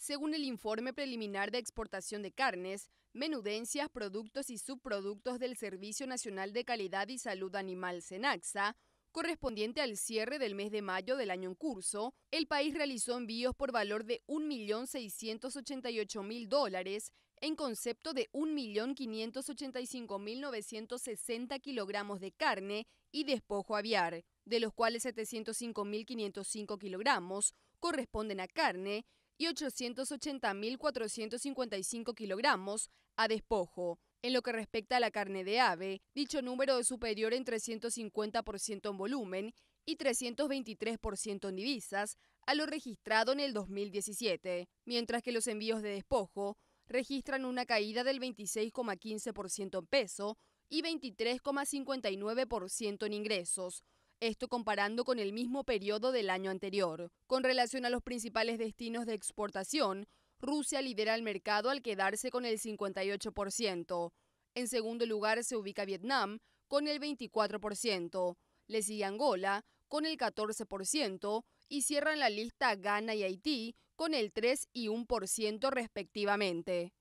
Según el informe preliminar de exportación de carnes, menudencias, productos y subproductos del Servicio Nacional de Calidad y Salud Animal CENAXA, correspondiente al cierre del mes de mayo del año en curso, el país realizó envíos por valor de 1.688.000 dólares en concepto de 1.585.960 kilogramos de carne y despojo aviar, de los cuales 705.505 kilogramos corresponden a carne, y 880.455 kilogramos a despojo. En lo que respecta a la carne de ave, dicho número es superior en 350% en volumen y 323% en divisas a lo registrado en el 2017, mientras que los envíos de despojo registran una caída del 26,15% en peso y 23,59% en ingresos, esto comparando con el mismo periodo del año anterior. Con relación a los principales destinos de exportación, Rusia lidera el mercado al quedarse con el 58%. En segundo lugar se ubica Vietnam con el 24%. Le sigue Angola con el 14% y cierran la lista Ghana y Haití con el 3 y 1% respectivamente.